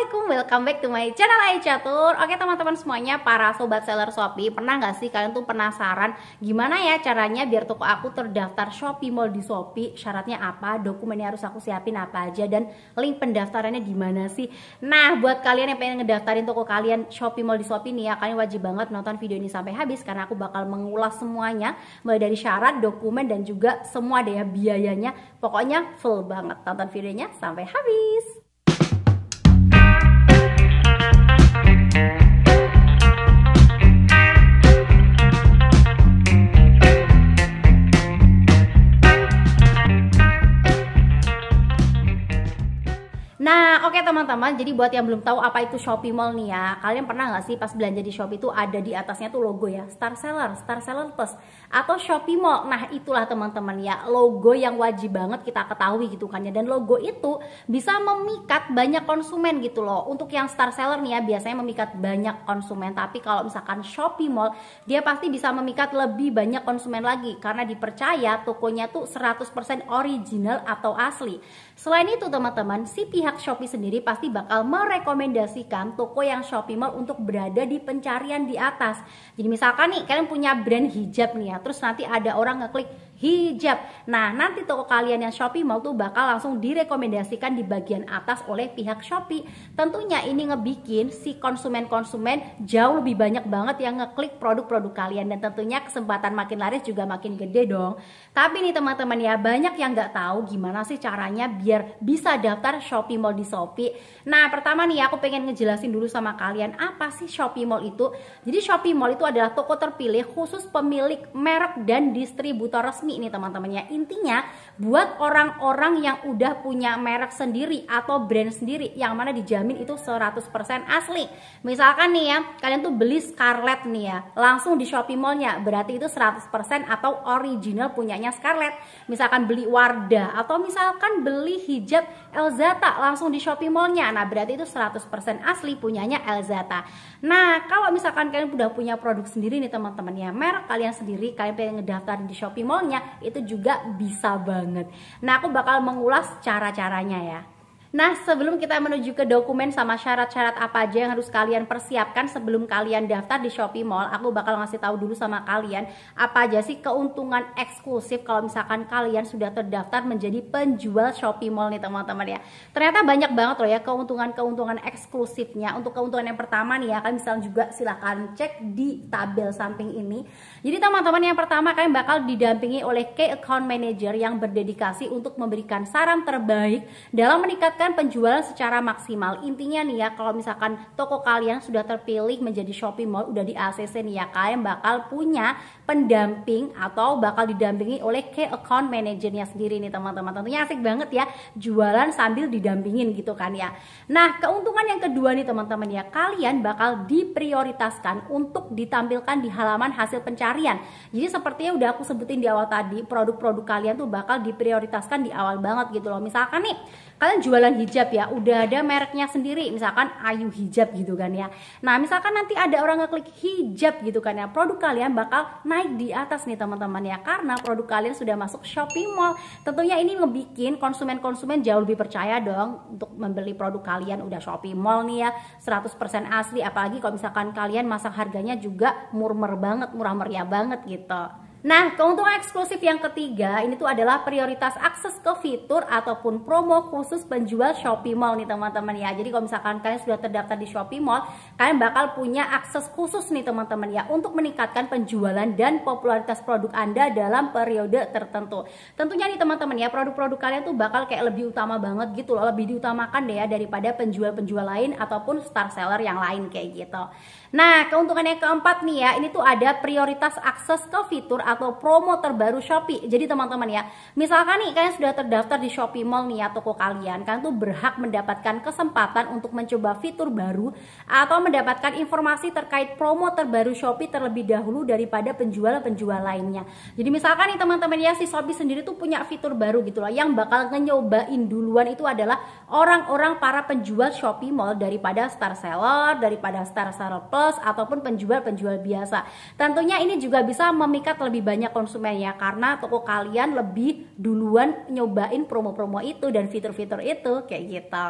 Assalamualaikum, welcome back to my channel Aicatur Oke teman-teman semuanya, para sobat seller Shopee Pernah gak sih kalian tuh penasaran Gimana ya caranya biar toko aku terdaftar Shopee Mall di Shopee Syaratnya apa, dokumennya harus aku siapin apa aja Dan link pendaftarannya gimana sih Nah, buat kalian yang pengen ngedaftarin toko kalian Shopee Mall di Shopee nih ya Kalian wajib banget nonton video ini sampai habis Karena aku bakal mengulas semuanya Mulai dari syarat, dokumen, dan juga semua deh ya, biayanya Pokoknya full banget Tonton videonya sampai habis Thank you. Nah, oke okay, teman-teman, jadi buat yang belum tahu apa itu Shopee Mall nih ya, kalian pernah nggak sih pas belanja di Shopee itu ada di atasnya tuh logo ya, Star Seller, Star Seller Plus, atau Shopee Mall. Nah, itulah teman-teman ya, logo yang wajib banget kita ketahui gitu kan ya. Dan logo itu bisa memikat banyak konsumen gitu loh. Untuk yang Star Seller nih ya, biasanya memikat banyak konsumen. Tapi kalau misalkan Shopee Mall, dia pasti bisa memikat lebih banyak konsumen lagi. Karena dipercaya tokonya tuh 100% original atau asli. Selain itu teman-teman, si pihak Shopee sendiri pasti bakal merekomendasikan toko yang Shopee Mall untuk berada di pencarian di atas. Jadi misalkan nih kalian punya brand hijab nih ya, terus nanti ada orang ngeklik hijab. Nah, nanti toko kalian yang Shopee Mall tuh bakal langsung direkomendasikan di bagian atas oleh pihak Shopee. Tentunya ini ngebikin si konsumen-konsumen jauh lebih banyak banget yang ngeklik produk-produk kalian dan tentunya kesempatan makin laris juga makin gede dong. Tapi nih teman-teman ya, banyak yang nggak tahu gimana sih caranya biar bisa daftar Shopee Mall di Shopee. Nah, pertama nih aku pengen ngejelasin dulu sama kalian apa sih Shopee Mall itu. Jadi Shopee Mall itu adalah toko terpilih khusus pemilik merek dan distributor resmi resmi ini teman-temannya. Intinya buat orang-orang yang udah punya merek sendiri atau brand sendiri yang mana dijamin itu 100% asli. Misalkan nih ya, kalian tuh beli Scarlett nih ya, langsung di Shopee Mallnya, berarti itu 100% atau original punyanya Scarlett. Misalkan beli Wardah atau misalkan beli hijab Elzata langsung di Shopee Mallnya. Nah, berarti itu 100% asli punyanya Elzata. Nah, kalau misalkan kalian udah punya produk sendiri nih teman-teman ya, merek kalian sendiri, kalian pengen ngedaftar di Shopee Mallnya, itu juga bisa banget. Nah, aku bakal mengulas cara-caranya ya. Nah, sebelum kita menuju ke dokumen sama syarat-syarat apa aja yang harus kalian persiapkan sebelum kalian daftar di Shopee Mall, aku bakal ngasih tahu dulu sama kalian apa aja sih keuntungan eksklusif kalau misalkan kalian sudah terdaftar menjadi penjual Shopee Mall nih teman-teman ya. Ternyata banyak banget loh ya keuntungan-keuntungan eksklusifnya. Untuk keuntungan yang pertama nih ya, kalian bisa juga silahkan cek di tabel samping ini. Jadi teman-teman yang pertama kalian bakal didampingi oleh key account manager yang berdedikasi untuk memberikan saran terbaik dalam meningkatkan meningkatkan penjualan secara maksimal. Intinya nih ya, kalau misalkan toko kalian sudah terpilih menjadi shopping Mall, udah di ACC nih ya, kalian bakal punya pendamping atau bakal didampingi oleh key account manajernya sendiri nih teman-teman. Tentunya asik banget ya, jualan sambil didampingin gitu kan ya. Nah, keuntungan yang kedua nih teman-teman ya, kalian bakal diprioritaskan untuk ditampilkan di halaman hasil pencarian. Jadi sepertinya udah aku sebutin di awal tadi, produk-produk kalian tuh bakal diprioritaskan di awal banget gitu loh. Misalkan nih, kalian jualan bukan hijab ya udah ada mereknya sendiri misalkan Ayu Hijab gitu kan ya nah misalkan nanti ada orang ngeklik hijab gitu kan ya produk kalian bakal naik di atas nih teman-teman ya karena produk kalian sudah masuk shopping mall tentunya ini ngebikin konsumen-konsumen jauh lebih percaya dong untuk membeli produk kalian udah shopping mall nih ya 100% asli apalagi kalau misalkan kalian masak harganya juga murmer banget murah meriah banget gitu Nah, keuntungan eksklusif yang ketiga ini tuh adalah prioritas akses ke fitur ataupun promo khusus penjual Shopee Mall nih teman-teman ya. Jadi kalau misalkan kalian sudah terdaftar di Shopee Mall, kalian bakal punya akses khusus nih teman-teman ya untuk meningkatkan penjualan dan popularitas produk Anda dalam periode tertentu. Tentunya nih teman-teman ya produk-produk kalian tuh bakal kayak lebih utama banget gitu loh, lebih diutamakan deh ya daripada penjual-penjual lain ataupun star seller yang lain kayak gitu. Nah, keuntungan yang keempat nih ya, ini tuh ada prioritas akses ke fitur atau promo terbaru Shopee. Jadi teman-teman ya, misalkan nih kalian sudah terdaftar di Shopee Mall nih ya toko kalian, kan tuh berhak mendapatkan kesempatan untuk mencoba fitur baru atau mendapatkan informasi terkait promo terbaru Shopee terlebih dahulu daripada penjual-penjual lainnya. Jadi misalkan nih teman-teman ya si Shopee sendiri tuh punya fitur baru gitu loh yang bakal nyobain duluan itu adalah orang-orang para penjual Shopee Mall daripada star seller, daripada star seller plus ataupun penjual-penjual biasa. Tentunya ini juga bisa memikat lebih banyak konsumen ya karena toko kalian lebih duluan nyobain promo-promo itu dan fitur-fitur itu kayak gitu.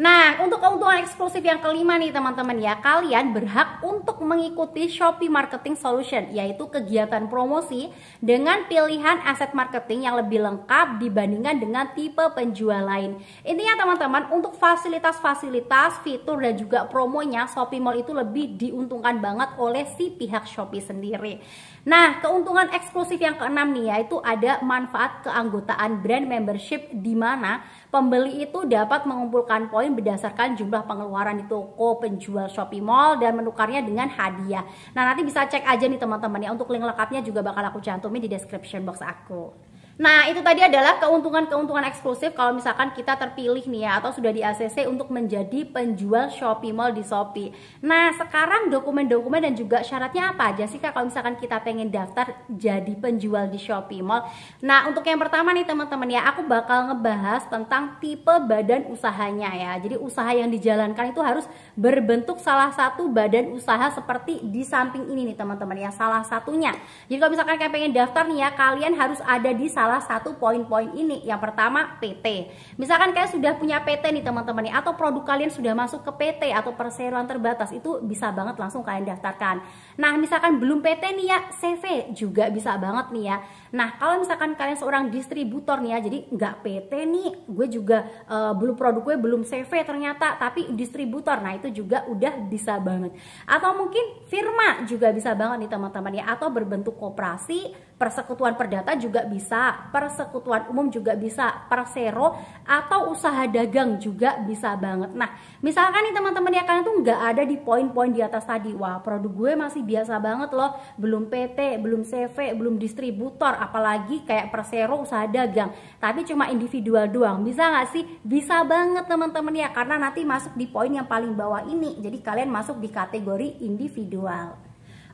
Nah, untuk keuntungan eksklusif yang kelima nih teman-teman ya, kalian berhak untuk mengikuti Shopee Marketing Solution, yaitu kegiatan promosi dengan pilihan aset marketing yang lebih lengkap dibandingkan dengan tipe penjual lain. Intinya teman-teman, untuk fasilitas-fasilitas, fitur dan juga promonya, Shopee Mall itu lebih diuntungkan banget oleh si pihak Shopee sendiri. Nah, keuntungan eksklusif yang keenam nih ya, itu ada manfaat keanggotaan brand membership di mana pembeli itu dapat mengumpulkan poin berdasarkan jumlah pengeluaran di toko penjual Shopee Mall dan menukarnya dengan hadiah. Nah nanti bisa cek aja nih teman-teman ya untuk link lengkapnya juga bakal aku cantumin di description box aku. Nah, itu tadi adalah keuntungan-keuntungan eksklusif kalau misalkan kita terpilih nih ya atau sudah di ACC untuk menjadi penjual Shopee Mall di Shopee. Nah, sekarang dokumen-dokumen dan juga syaratnya apa aja sih Kak kalau misalkan kita pengen daftar jadi penjual di Shopee Mall? Nah, untuk yang pertama nih teman-teman ya, aku bakal ngebahas tentang tipe badan usahanya ya. Jadi usaha yang dijalankan itu harus berbentuk salah satu badan usaha seperti di samping ini nih teman-teman ya, salah satunya. Jadi kalau misalkan kalian pengen daftar nih ya, kalian harus ada di salah salah satu poin-poin ini. Yang pertama PT. Misalkan kalian sudah punya PT nih teman-teman nih atau produk kalian sudah masuk ke PT atau perseroan terbatas itu bisa banget langsung kalian daftarkan. Nah, misalkan belum PT nih ya, CV juga bisa banget nih ya. Nah, kalau misalkan kalian seorang distributor nih ya, jadi nggak PT nih, gue juga uh, belum produk gue belum CV ternyata, tapi distributor. Nah, itu juga udah bisa banget. Atau mungkin firma juga bisa banget nih teman-teman ya atau berbentuk koperasi persekutuan perdata juga bisa, persekutuan umum juga bisa, persero atau usaha dagang juga bisa banget. Nah, misalkan nih teman-teman ya kalian tuh nggak ada di poin-poin di atas tadi. Wah, produk gue masih biasa banget loh, belum PT, belum CV, belum distributor, apalagi kayak persero usaha dagang. Tapi cuma individual doang. Bisa nggak sih? Bisa banget teman-teman ya karena nanti masuk di poin yang paling bawah ini. Jadi kalian masuk di kategori individual.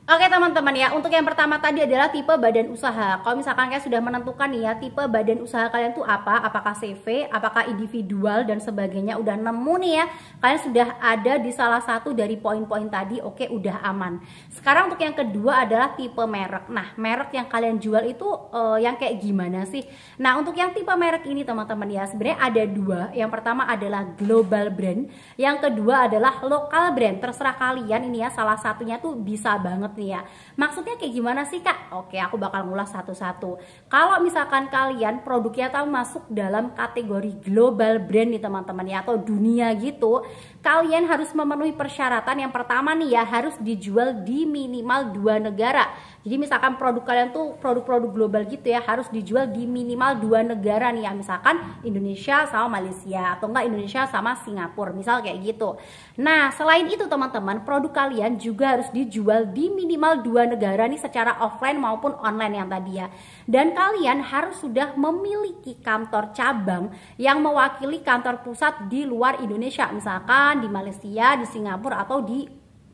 Oke teman-teman ya, untuk yang pertama tadi adalah tipe badan usaha. Kalau misalkan kalian sudah menentukan nih ya tipe badan usaha kalian tuh apa, apakah CV, apakah individual dan sebagainya, udah nemu nih ya, kalian sudah ada di salah satu dari poin-poin tadi, oke udah aman. Sekarang untuk yang kedua adalah tipe merek. Nah, merek yang kalian jual itu uh, yang kayak gimana sih? Nah, untuk yang tipe merek ini teman-teman ya, sebenarnya ada dua. Yang pertama adalah global brand, yang kedua adalah lokal brand. Terserah kalian ini ya, salah satunya tuh bisa banget nih ya. Maksudnya kayak gimana sih kak? Oke, aku bakal ngulas satu-satu. Kalau misalkan kalian produknya tahu masuk dalam kategori global brand nih teman-teman ya atau dunia gitu, kalian harus memenuhi persyaratan yang pertama nih ya harus dijual di minimal dua negara. Jadi misalkan produk kalian tuh produk-produk global gitu ya harus dijual di minimal dua negara nih ya misalkan Indonesia sama Malaysia atau enggak Indonesia sama Singapura misal kayak gitu. Nah selain itu teman-teman produk kalian juga harus dijual di minimal dua negara nih secara offline maupun online yang tadi ya. Dan kalian harus sudah memiliki kantor cabang yang mewakili kantor pusat di luar Indonesia misalkan di Malaysia, di Singapura atau di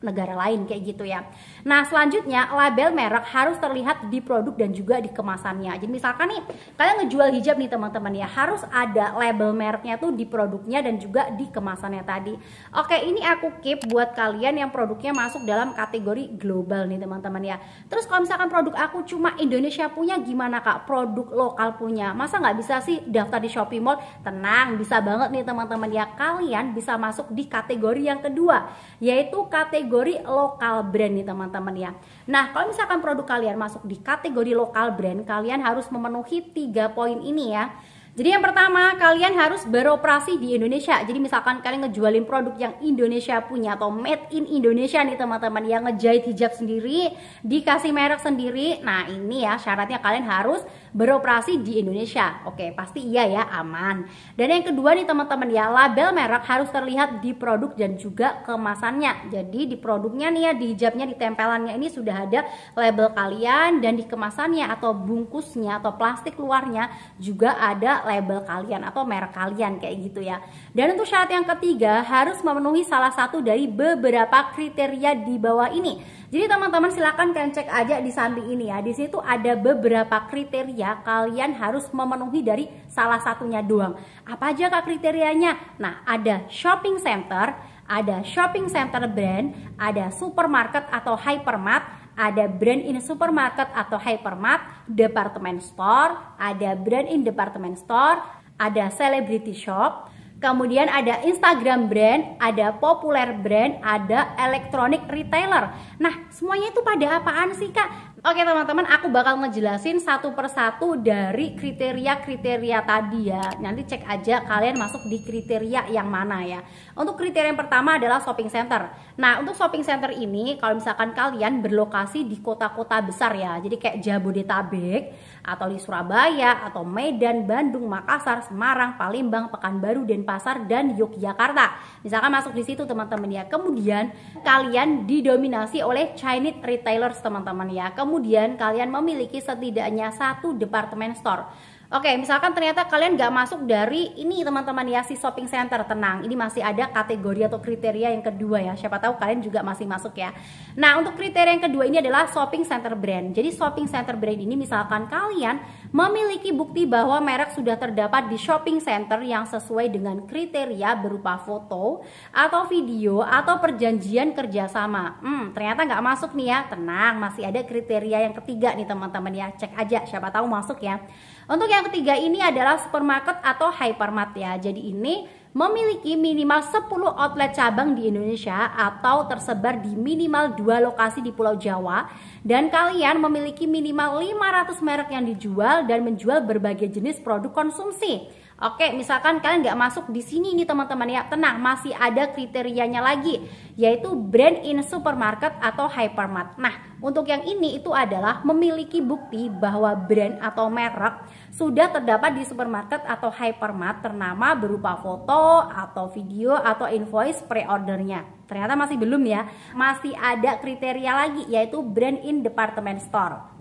negara lain kayak gitu ya. Nah, selanjutnya label merek harus terlihat di produk dan juga di kemasannya. Jadi misalkan nih kalian ngejual hijab nih teman-teman ya, harus ada label mereknya tuh di produknya dan juga di kemasannya tadi. Oke, ini aku keep buat kalian yang produknya masuk dalam kategori global nih teman-teman ya. Terus kalau misalkan produk aku cuma Indonesia punya gimana Kak? Produk lokal punya. Masa nggak bisa sih daftar di Shopee Mall? Tenang, bisa banget nih teman-teman ya. Kalian bisa masuk di kategori yang kedua, yaitu kategori kategori lokal brand nih teman-teman ya. Nah, kalau misalkan produk kalian masuk di kategori lokal brand, kalian harus memenuhi tiga poin ini ya. Jadi yang pertama, kalian harus beroperasi di Indonesia. Jadi misalkan kalian ngejualin produk yang Indonesia punya atau made in Indonesia nih teman-teman yang ngejahit hijab sendiri, dikasih merek sendiri. Nah, ini ya syaratnya kalian harus beroperasi di Indonesia. Oke, pasti iya ya, aman. Dan yang kedua nih teman-teman ya, label merek harus terlihat di produk dan juga kemasannya. Jadi di produknya nih ya, di hijabnya, di tempelannya ini sudah ada label kalian dan di kemasannya atau bungkusnya atau plastik luarnya juga ada label kalian atau merek kalian kayak gitu ya. Dan untuk syarat yang ketiga harus memenuhi salah satu dari beberapa kriteria di bawah ini. Jadi teman-teman silahkan kalian cek aja di samping ini ya. Di situ ada beberapa kriteria kalian harus memenuhi dari salah satunya doang. Apa aja kak kriterianya? Nah ada shopping center, ada shopping center brand, ada supermarket atau hypermart, ada brand in supermarket atau hypermart, department store, ada brand in department store, ada celebrity shop, kemudian ada Instagram brand, ada populer brand, ada electronic retailer. Nah, semuanya itu pada apaan sih, Kak? Oke teman-teman, aku bakal ngejelasin satu persatu dari kriteria-kriteria tadi ya. Nanti cek aja kalian masuk di kriteria yang mana ya. Untuk kriteria yang pertama adalah shopping center. Nah, untuk shopping center ini kalau misalkan kalian berlokasi di kota-kota besar ya. Jadi kayak Jabodetabek atau di Surabaya atau Medan, Bandung, Makassar, Semarang, Palembang, Pekanbaru, Denpasar dan Yogyakarta. Misalkan masuk di situ teman-teman ya. Kemudian kalian didominasi oleh Chinese retailers teman-teman ya. Kemudian kemudian kalian memiliki setidaknya satu departemen store Oke, misalkan ternyata kalian nggak masuk dari ini teman-teman ya si shopping center tenang. Ini masih ada kategori atau kriteria yang kedua ya. Siapa tahu kalian juga masih masuk ya. Nah, untuk kriteria yang kedua ini adalah shopping center brand. Jadi shopping center brand ini misalkan kalian memiliki bukti bahwa merek sudah terdapat di shopping center yang sesuai dengan kriteria berupa foto atau video atau perjanjian kerjasama. Hmm, ternyata nggak masuk nih ya. Tenang, masih ada kriteria yang ketiga nih teman-teman ya. Cek aja siapa tahu masuk ya. Untuk yang yang ketiga ini adalah supermarket atau hypermart ya. Jadi ini memiliki minimal 10 outlet cabang di Indonesia atau tersebar di minimal dua lokasi di Pulau Jawa dan kalian memiliki minimal 500 merek yang dijual dan menjual berbagai jenis produk konsumsi. Oke, misalkan kalian nggak masuk di sini nih teman-teman ya, tenang, masih ada kriterianya lagi, yaitu brand in supermarket atau hypermart. Nah, untuk yang ini itu adalah memiliki bukti bahwa brand atau merek sudah terdapat di supermarket atau hypermart ternama berupa foto atau video atau invoice pre-ordernya. Ternyata masih belum ya, masih ada kriteria lagi yaitu brand in department store.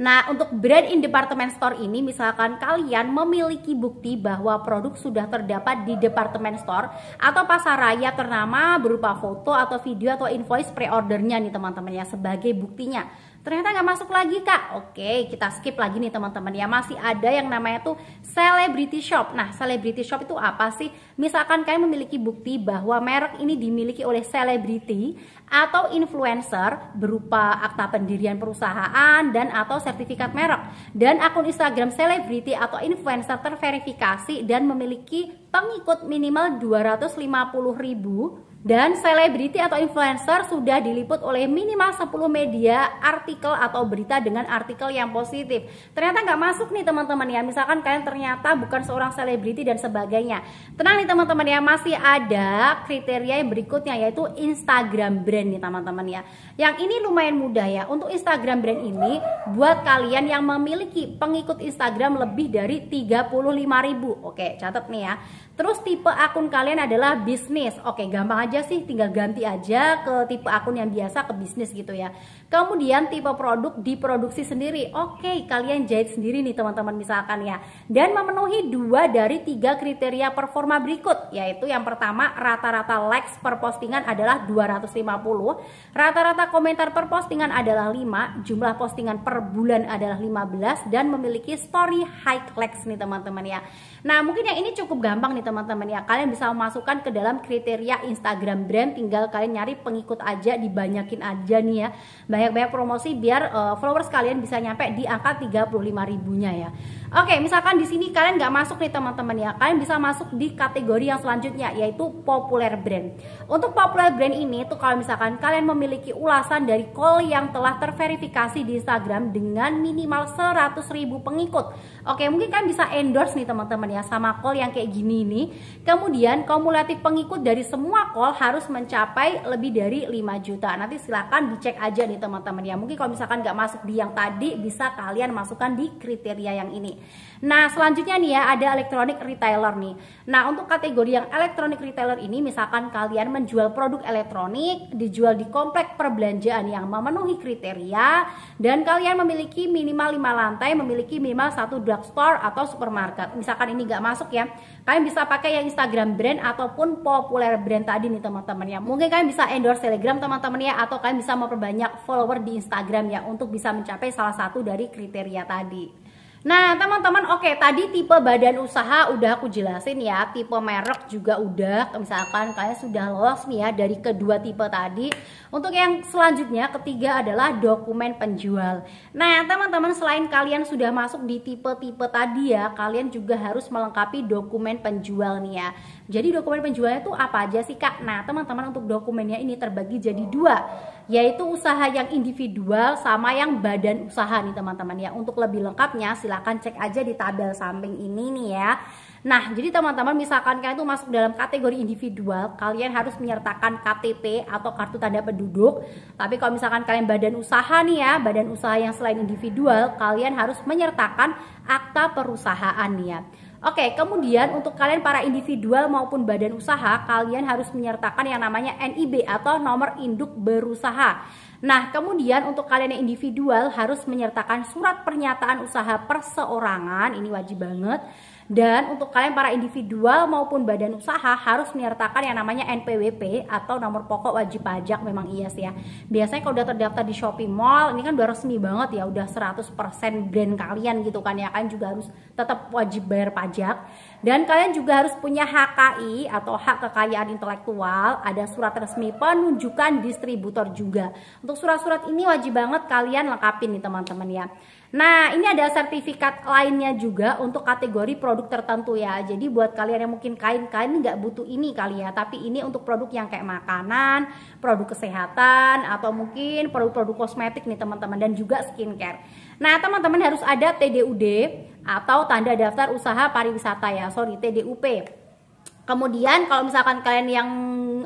Nah, untuk brand in department store ini misalkan kalian memiliki bukti bahwa produk sudah terdapat di department store atau pasar raya ternama berupa foto atau video atau invoice pre-ordernya nih teman-teman ya sebagai buktinya ternyata nggak masuk lagi kak oke kita skip lagi nih teman-teman ya masih ada yang namanya tuh celebrity shop nah celebrity shop itu apa sih misalkan kalian memiliki bukti bahwa merek ini dimiliki oleh celebrity atau influencer berupa akta pendirian perusahaan dan atau sertifikat merek dan akun Instagram celebrity atau influencer terverifikasi dan memiliki pengikut minimal 250 ribu dan selebriti atau influencer sudah diliput oleh minimal 10 media artikel atau berita dengan artikel yang positif. Ternyata nggak masuk nih teman-teman ya. Misalkan kalian ternyata bukan seorang selebriti dan sebagainya. Tenang nih teman-teman ya, masih ada kriteria yang berikutnya yaitu Instagram brand nih teman-teman ya. Yang ini lumayan mudah ya. Untuk Instagram brand ini buat kalian yang memiliki pengikut Instagram lebih dari 35.000. Oke, catat nih ya. Terus tipe akun kalian adalah bisnis. Oke, gampang aja sih tinggal ganti aja ke tipe akun yang biasa ke bisnis gitu ya. Kemudian tipe produk diproduksi sendiri. Oke, kalian jahit sendiri nih teman-teman misalkan ya. Dan memenuhi dua dari tiga kriteria performa berikut, yaitu yang pertama rata-rata likes per postingan adalah 250, rata-rata komentar per postingan adalah 5, jumlah postingan per bulan adalah 15 dan memiliki story high likes nih teman-teman ya. Nah, mungkin yang ini cukup gampang nih teman-teman ya. Kalian bisa masukkan ke dalam kriteria Instagram brand tinggal kalian nyari pengikut aja dibanyakin aja nih ya banyak-banyak promosi biar uh, followers kalian bisa nyampe di angka 35 ribunya ya Oke, misalkan di sini kalian nggak masuk nih teman-teman ya, kalian bisa masuk di kategori yang selanjutnya yaitu populer brand. Untuk populer brand ini tuh kalau misalkan kalian memiliki ulasan dari call yang telah terverifikasi di Instagram dengan minimal 100.000 pengikut. Oke, mungkin kalian bisa endorse nih teman-teman ya sama call yang kayak gini nih. Kemudian kumulatif pengikut dari semua call harus mencapai lebih dari 5 juta. Nanti silahkan dicek aja nih teman-teman ya. Mungkin kalau misalkan nggak masuk di yang tadi bisa kalian masukkan di kriteria yang ini. Nah, selanjutnya nih ya, ada elektronik retailer nih. Nah, untuk kategori yang elektronik retailer ini, misalkan kalian menjual produk elektronik, dijual di komplek perbelanjaan yang memenuhi kriteria, dan kalian memiliki minimal 5 lantai, memiliki minimal satu drugstore atau supermarket. Misalkan ini nggak masuk ya, kalian bisa pakai yang Instagram brand ataupun populer brand tadi nih teman-teman ya. Mungkin kalian bisa endorse Telegram teman-teman ya, atau kalian bisa memperbanyak follower di Instagram ya, untuk bisa mencapai salah satu dari kriteria tadi. Nah, teman-teman, oke, okay, tadi tipe badan usaha udah aku jelasin ya, tipe merek juga udah. Misalkan kalian sudah lolos nih ya dari kedua tipe tadi. Untuk yang selanjutnya, ketiga adalah dokumen penjual. Nah, teman-teman, selain kalian sudah masuk di tipe-tipe tadi ya, kalian juga harus melengkapi dokumen penjual nih ya. Jadi dokumen penjualnya itu apa aja sih Kak? Nah teman-teman untuk dokumennya ini terbagi jadi dua Yaitu usaha yang individual sama yang badan usaha nih teman-teman ya Untuk lebih lengkapnya silahkan cek aja di tabel samping ini nih ya Nah jadi teman-teman misalkan kalian itu masuk dalam kategori individual Kalian harus menyertakan KTP atau kartu tanda penduduk Tapi kalau misalkan kalian badan usaha nih ya Badan usaha yang selain individual Kalian harus menyertakan akta perusahaan nih ya Oke, kemudian untuk kalian para individual maupun badan usaha, kalian harus menyertakan yang namanya NIB atau nomor induk berusaha. Nah, kemudian untuk kalian yang individual harus menyertakan surat pernyataan usaha perseorangan, ini wajib banget. Dan untuk kalian para individual maupun badan usaha harus menyertakan yang namanya NPWP atau nomor pokok wajib pajak memang IAS ya. Biasanya kalau udah terdaftar di Shopee Mall ini kan udah resmi banget ya, udah 100% brand kalian gitu kan ya kan juga harus tetap wajib bayar pajak. Dan kalian juga harus punya HKI atau hak kekayaan intelektual, ada surat resmi penunjukan distributor juga. Untuk surat-surat ini wajib banget kalian lengkapin nih teman-teman ya. Nah, ini ada sertifikat lainnya juga untuk kategori produk tertentu ya. Jadi buat kalian yang mungkin kain-kain nggak butuh ini kali ya, tapi ini untuk produk yang kayak makanan, produk kesehatan, atau mungkin produk-produk kosmetik nih teman-teman, dan juga skincare. Nah, teman-teman harus ada TDUD atau tanda daftar usaha pariwisata ya, sorry TDUP. Kemudian kalau misalkan kalian yang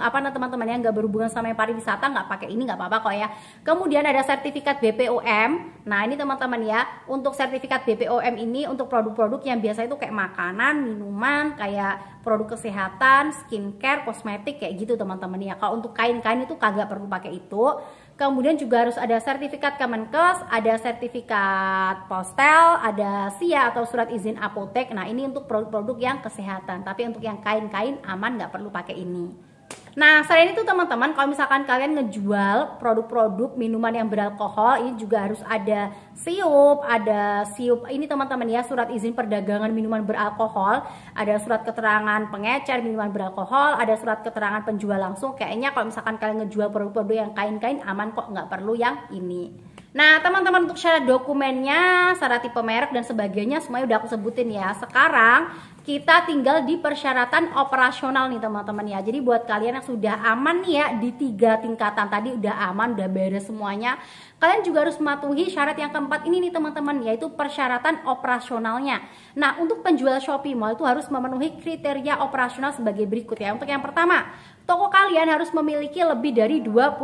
apa nah teman-teman yang nggak berhubungan sama yang pariwisata nggak pakai ini nggak apa-apa kok ya. Kemudian ada sertifikat BPOM. Nah ini teman-teman ya untuk sertifikat BPOM ini untuk produk-produk yang biasa itu kayak makanan, minuman, kayak produk kesehatan, skincare, kosmetik kayak gitu teman-teman ya. Kalau untuk kain-kain itu kagak perlu pakai itu. Kemudian juga harus ada sertifikat Kemenkes, ada sertifikat Postel, ada SIA atau surat izin apotek. Nah, ini untuk produk-produk yang kesehatan. Tapi untuk yang kain-kain aman nggak perlu pakai ini. Nah, selain itu teman-teman kalau misalkan kalian ngejual produk-produk minuman yang beralkohol ini juga harus ada siup, ada siup ini teman-teman ya surat izin perdagangan minuman beralkohol, ada surat keterangan pengecer minuman beralkohol, ada surat keterangan penjual langsung. Kayaknya kalau misalkan kalian ngejual produk-produk yang kain-kain aman kok nggak perlu yang ini. Nah, teman-teman untuk syarat dokumennya, syarat tipe merek dan sebagainya semuanya udah aku sebutin ya. Sekarang kita tinggal di persyaratan operasional nih teman-teman ya. Jadi buat kalian yang sudah aman nih ya di tiga tingkatan tadi udah aman, udah beres semuanya. Kalian juga harus mematuhi syarat yang keempat ini nih teman-teman yaitu persyaratan operasionalnya. Nah untuk penjual Shopee Mall itu harus memenuhi kriteria operasional sebagai berikut ya. Untuk yang pertama, toko kalian harus memiliki lebih dari 25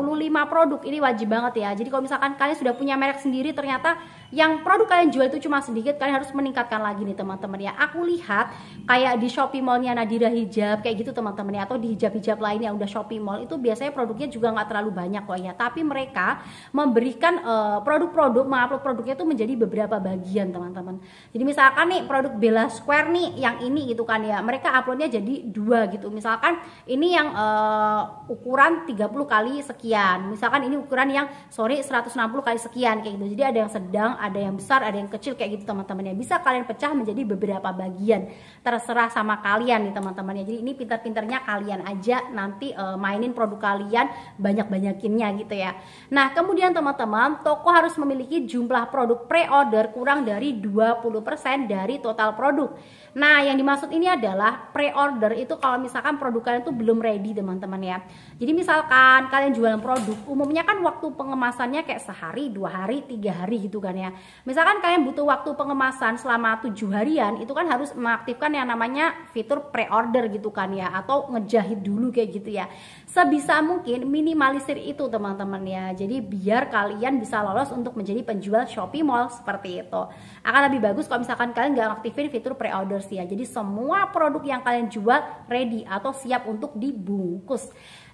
produk. Ini wajib banget ya. Jadi kalau misalkan kalian sudah punya merek sendiri ternyata yang produk kalian jual itu cuma sedikit kalian harus meningkatkan lagi nih teman-teman ya aku lihat kayak di Shopee Mallnya Nadira Hijab kayak gitu teman-teman ya atau di hijab-hijab lainnya yang udah Shopee Mall itu biasanya produknya juga nggak terlalu banyak kok ya tapi mereka memberikan eh, produk-produk uh, mengupload produknya itu menjadi beberapa bagian teman-teman jadi misalkan nih produk Bella Square nih yang ini gitu kan ya mereka uploadnya jadi dua gitu misalkan ini yang uh, ukuran 30 kali sekian misalkan ini ukuran yang sorry 160 kali sekian kayak gitu jadi ada yang sedang ada yang besar, ada yang kecil kayak gitu teman-teman ya. Bisa kalian pecah menjadi beberapa bagian. Terserah sama kalian nih teman-teman ya. Jadi ini pintar-pintarnya kalian aja nanti uh, mainin produk kalian banyak-banyakinnya gitu ya. Nah, kemudian teman-teman, toko harus memiliki jumlah produk pre-order kurang dari 20% dari total produk. Nah, yang dimaksud ini adalah pre-order itu kalau misalkan produk kalian itu belum ready teman-teman ya. Jadi misalkan kalian jualan produk, umumnya kan waktu pengemasannya kayak sehari, dua hari, tiga hari gitu kan ya. Misalkan kalian butuh waktu pengemasan selama tujuh harian, itu kan harus mengaktifkan yang namanya fitur pre-order gitu kan ya, atau ngejahit dulu kayak gitu ya. Sebisa mungkin minimalisir itu teman-teman ya. Jadi biar kalian bisa lolos untuk menjadi penjual Shopee Mall seperti itu. Akan lebih bagus kalau misalkan kalian nggak aktifin fitur pre-order sih ya. Jadi semua produk yang kalian jual ready atau siap untuk dibungkus.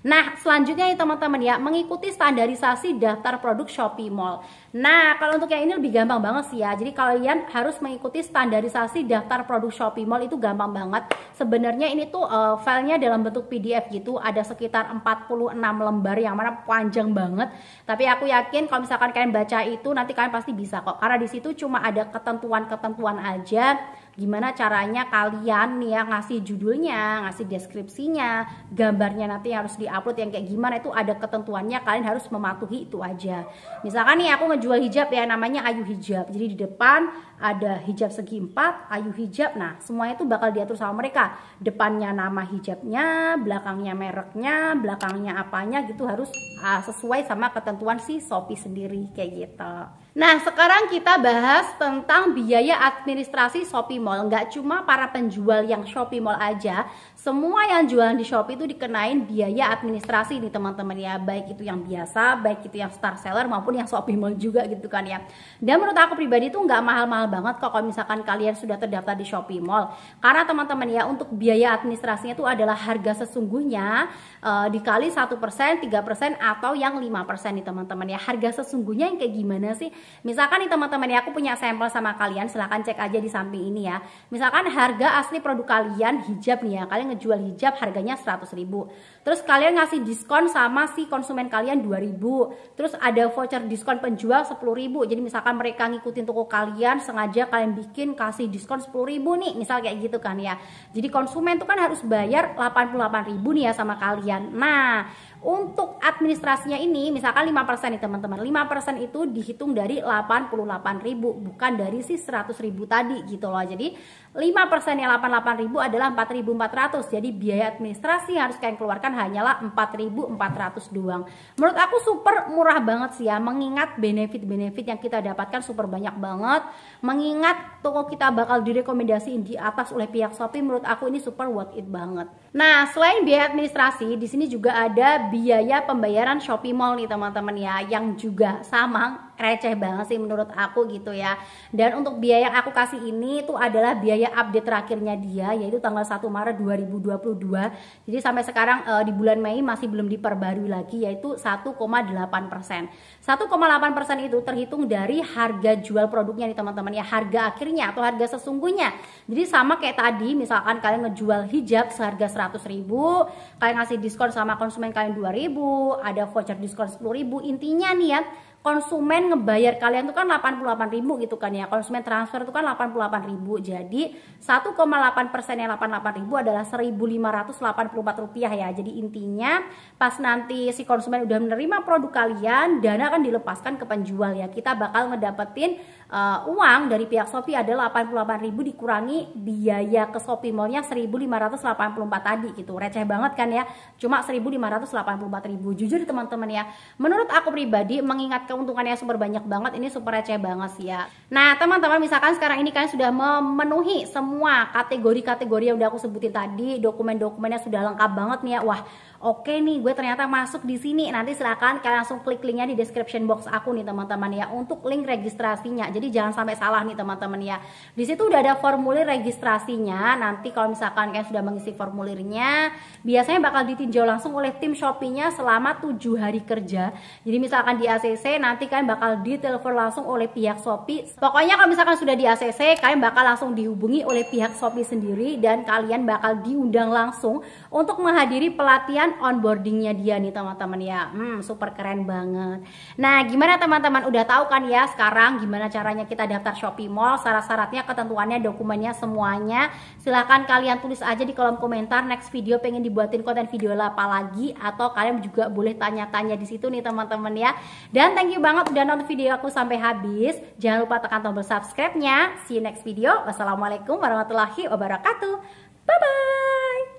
Nah, selanjutnya nih teman-teman ya, mengikuti standarisasi daftar produk Shopee Mall. Nah, kalau untuk yang ini lebih gampang banget sih ya. Jadi kalian harus mengikuti standarisasi daftar produk Shopee Mall itu gampang banget. Sebenarnya ini tuh uh, filenya dalam bentuk PDF gitu, ada sekitar 46 lembar yang mana panjang banget. Tapi aku yakin kalau misalkan kalian baca itu nanti kalian pasti bisa kok. Karena di situ cuma ada ketentuan-ketentuan aja gimana caranya kalian nih ya ngasih judulnya, ngasih deskripsinya, gambarnya nanti harus diupload yang kayak gimana itu ada ketentuannya kalian harus mematuhi itu aja. Misalkan nih aku ngejual hijab ya namanya Ayu Hijab. Jadi di depan ada hijab segi empat, ayu hijab. Nah, semuanya itu bakal diatur sama mereka. Depannya nama hijabnya, belakangnya mereknya, belakangnya apanya gitu harus uh, sesuai sama ketentuan si Shopee sendiri kayak gitu. Nah, sekarang kita bahas tentang biaya administrasi Shopee Mall. Nggak cuma para penjual yang Shopee Mall aja, semua yang jualan di Shopee itu dikenain biaya administrasi nih teman-teman ya baik itu yang biasa baik itu yang star seller maupun yang Shopee Mall juga gitu kan ya dan menurut aku pribadi itu nggak mahal-mahal banget kok kalau misalkan kalian sudah terdaftar di Shopee Mall karena teman-teman ya untuk biaya administrasinya itu adalah harga sesungguhnya uh, dikali 1% 3% atau yang 5% nih teman-teman ya harga sesungguhnya yang kayak gimana sih misalkan nih teman-teman ya aku punya sampel sama kalian silahkan cek aja di samping ini ya misalkan harga asli produk kalian hijab nih ya kalian Jual hijab harganya 100 ribu terus kalian ngasih diskon sama si konsumen kalian 2000 terus ada voucher diskon penjual 10 ribu jadi misalkan mereka ngikutin toko kalian sengaja kalian bikin kasih diskon 10 ribu nih misal kayak gitu kan ya jadi konsumen tuh kan harus bayar 88 ribu nih ya sama kalian nah untuk administrasinya ini misalkan 5% nih teman-teman. 5% itu dihitung dari 88.000 bukan dari si 100.000 tadi gitu loh. Jadi 5% yang 88.000 adalah 4.400. Jadi biaya administrasi yang harus kalian keluarkan hanyalah 4.400 doang. Menurut aku super murah banget sih ya mengingat benefit-benefit yang kita dapatkan super banyak banget. Mengingat toko kita bakal direkomendasiin di atas oleh pihak Shopee menurut aku ini super worth it banget. Nah, selain biaya administrasi, di sini juga ada biaya pembayaran Shopee Mall nih teman-teman ya, yang juga sama receh banget sih menurut aku gitu ya dan untuk biaya yang aku kasih ini itu adalah biaya update terakhirnya dia yaitu tanggal 1 Maret 2022 jadi sampai sekarang e, di bulan Mei masih belum diperbarui lagi yaitu 1,8 persen 1,8 persen itu terhitung dari harga jual produknya nih teman-teman ya harga akhirnya atau harga sesungguhnya jadi sama kayak tadi misalkan kalian ngejual hijab seharga 100 ribu kalian ngasih diskon sama konsumen kalian 2000 ada voucher diskon 10 ribu intinya nih ya konsumen ngebayar kalian tuh kan 88 ribu gitu kan ya konsumen transfer tuh kan 88 ribu jadi 1,8 persen yang 88 ribu adalah 1584 rupiah ya jadi intinya pas nanti si konsumen udah menerima produk kalian dana akan dilepaskan ke penjual ya kita bakal ngedapetin uh, uang dari pihak Shopee ada 88 ribu dikurangi biaya ke Shopee Mallnya 1584 tadi gitu receh banget kan ya cuma 1584 ribu jujur teman-teman ya menurut aku pribadi mengingat ke keuntungannya super banyak banget ini super receh banget sih ya nah teman-teman misalkan sekarang ini kalian sudah memenuhi semua kategori-kategori yang udah aku sebutin tadi dokumen-dokumennya sudah lengkap banget nih ya wah oke nih gue ternyata masuk di sini nanti silahkan kalian langsung klik linknya di description box aku nih teman-teman ya untuk link registrasinya jadi jangan sampai salah nih teman-teman ya di situ udah ada formulir registrasinya nanti kalau misalkan kalian sudah mengisi formulirnya biasanya bakal ditinjau langsung oleh tim shopee selama tujuh hari kerja jadi misalkan di ACC nanti kalian bakal ditelepon langsung oleh pihak Shopee. Pokoknya kalau misalkan sudah di ACC, kalian bakal langsung dihubungi oleh pihak Shopee sendiri dan kalian bakal diundang langsung untuk menghadiri pelatihan onboardingnya dia nih teman-teman ya. Hmm, super keren banget. Nah, gimana teman-teman udah tahu kan ya sekarang gimana caranya kita daftar Shopee Mall, syarat-syaratnya, ketentuannya, dokumennya semuanya. Silahkan kalian tulis aja di kolom komentar next video pengen dibuatin konten video apa lagi atau kalian juga boleh tanya-tanya di situ nih teman-teman ya. Dan thank thank you banget udah nonton video aku sampai habis. Jangan lupa tekan tombol subscribe-nya. See you next video. Wassalamualaikum warahmatullahi wabarakatuh. Bye-bye.